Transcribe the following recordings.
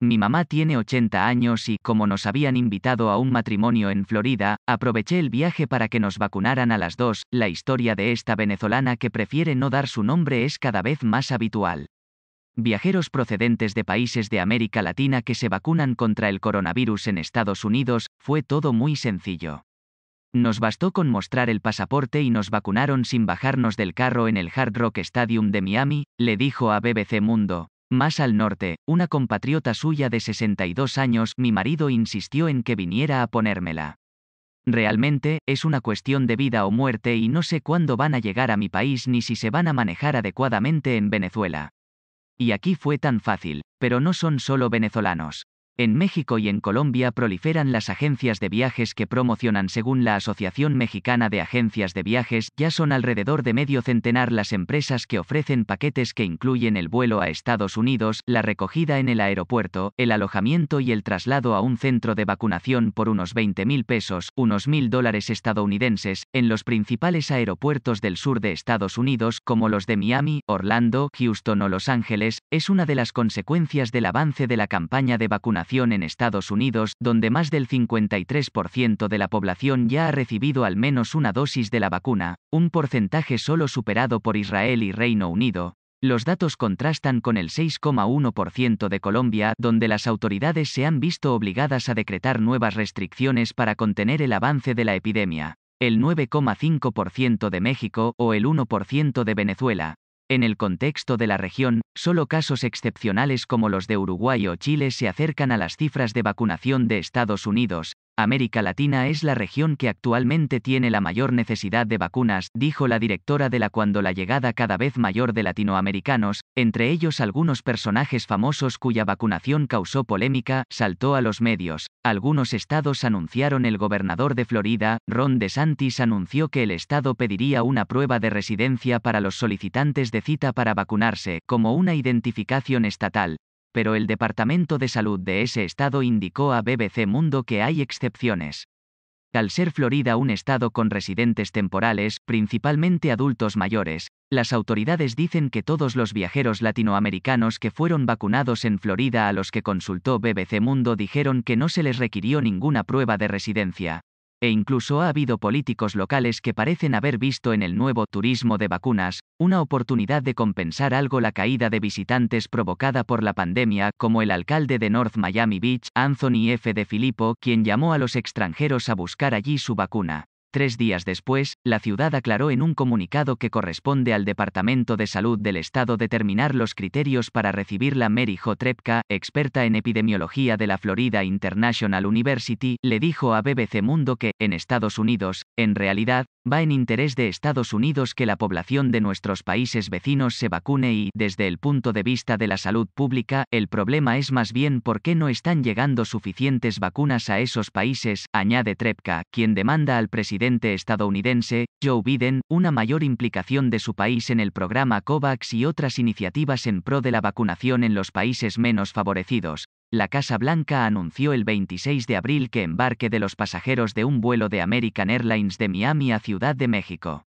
Mi mamá tiene 80 años y, como nos habían invitado a un matrimonio en Florida, aproveché el viaje para que nos vacunaran a las dos. La historia de esta venezolana que prefiere no dar su nombre es cada vez más habitual. Viajeros procedentes de países de América Latina que se vacunan contra el coronavirus en Estados Unidos, fue todo muy sencillo. Nos bastó con mostrar el pasaporte y nos vacunaron sin bajarnos del carro en el Hard Rock Stadium de Miami, le dijo a BBC Mundo, más al norte, una compatriota suya de 62 años, mi marido insistió en que viniera a ponérmela. Realmente, es una cuestión de vida o muerte y no sé cuándo van a llegar a mi país ni si se van a manejar adecuadamente en Venezuela. Y aquí fue tan fácil, pero no son solo venezolanos. En México y en Colombia proliferan las agencias de viajes que promocionan según la Asociación Mexicana de Agencias de Viajes, ya son alrededor de medio centenar las empresas que ofrecen paquetes que incluyen el vuelo a Estados Unidos, la recogida en el aeropuerto, el alojamiento y el traslado a un centro de vacunación por unos 20 mil pesos, unos mil dólares estadounidenses, en los principales aeropuertos del sur de Estados Unidos como los de Miami, Orlando, Houston o Los Ángeles, es una de las consecuencias del avance de la campaña de vacunación en Estados Unidos, donde más del 53% de la población ya ha recibido al menos una dosis de la vacuna, un porcentaje solo superado por Israel y Reino Unido, los datos contrastan con el 6,1% de Colombia, donde las autoridades se han visto obligadas a decretar nuevas restricciones para contener el avance de la epidemia, el 9,5% de México o el 1% de Venezuela, en el contexto de la región, solo casos excepcionales como los de Uruguay o Chile se acercan a las cifras de vacunación de Estados Unidos, América Latina es la región que actualmente tiene la mayor necesidad de vacunas, dijo la directora de la cuando la llegada cada vez mayor de latinoamericanos, entre ellos algunos personajes famosos cuya vacunación causó polémica, saltó a los medios. Algunos estados anunciaron el gobernador de Florida, Ron DeSantis anunció que el estado pediría una prueba de residencia para los solicitantes de cita para vacunarse, como una identificación estatal pero el Departamento de Salud de ese estado indicó a BBC Mundo que hay excepciones. Al ser Florida un estado con residentes temporales, principalmente adultos mayores, las autoridades dicen que todos los viajeros latinoamericanos que fueron vacunados en Florida a los que consultó BBC Mundo dijeron que no se les requirió ninguna prueba de residencia. E incluso ha habido políticos locales que parecen haber visto en el nuevo turismo de vacunas una oportunidad de compensar algo la caída de visitantes provocada por la pandemia, como el alcalde de North Miami Beach, Anthony F. De Filippo, quien llamó a los extranjeros a buscar allí su vacuna. Tres días después, la ciudad aclaró en un comunicado que corresponde al Departamento de Salud del Estado determinar los criterios para recibirla. Mary J. Trepka, experta en epidemiología de la Florida International University, le dijo a BBC Mundo que, en Estados Unidos, en realidad, va en interés de Estados Unidos que la población de nuestros países vecinos se vacune y, desde el punto de vista de la salud pública, el problema es más bien por qué no están llegando suficientes vacunas a esos países, añade Trepka, quien demanda al presidente estadounidense, Joe Biden, una mayor implicación de su país en el programa COVAX y otras iniciativas en pro de la vacunación en los países menos favorecidos, la Casa Blanca anunció el 26 de abril que embarque de los pasajeros de un vuelo de American Airlines de Miami a Ciudad de México.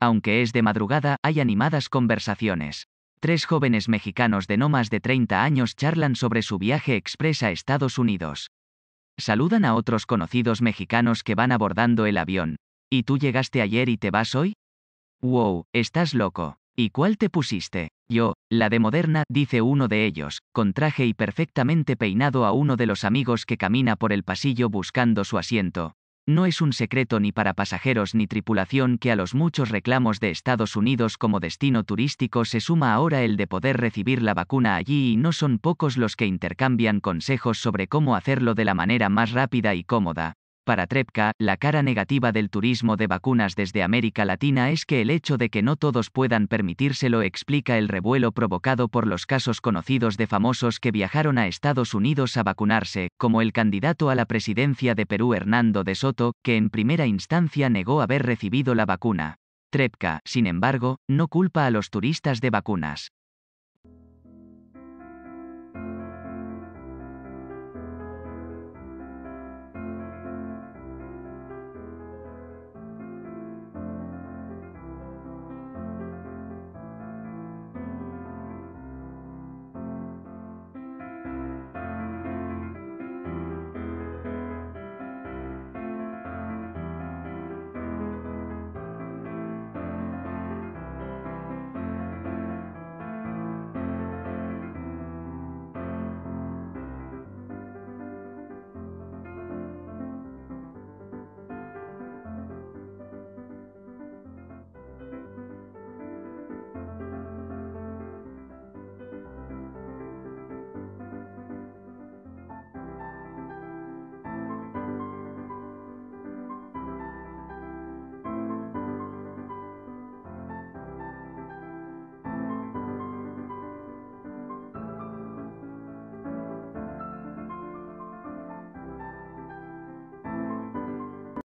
Aunque es de madrugada, hay animadas conversaciones. Tres jóvenes mexicanos de no más de 30 años charlan sobre su viaje express a Estados Unidos. Saludan a otros conocidos mexicanos que van abordando el avión. ¿Y tú llegaste ayer y te vas hoy? ¡Wow! Estás loco. ¿Y cuál te pusiste? Yo, la de moderna, dice uno de ellos, con traje y perfectamente peinado a uno de los amigos que camina por el pasillo buscando su asiento. No es un secreto ni para pasajeros ni tripulación que a los muchos reclamos de Estados Unidos como destino turístico se suma ahora el de poder recibir la vacuna allí y no son pocos los que intercambian consejos sobre cómo hacerlo de la manera más rápida y cómoda. Para Trepka, la cara negativa del turismo de vacunas desde América Latina es que el hecho de que no todos puedan permitírselo explica el revuelo provocado por los casos conocidos de famosos que viajaron a Estados Unidos a vacunarse, como el candidato a la presidencia de Perú Hernando de Soto, que en primera instancia negó haber recibido la vacuna. Trepka, sin embargo, no culpa a los turistas de vacunas.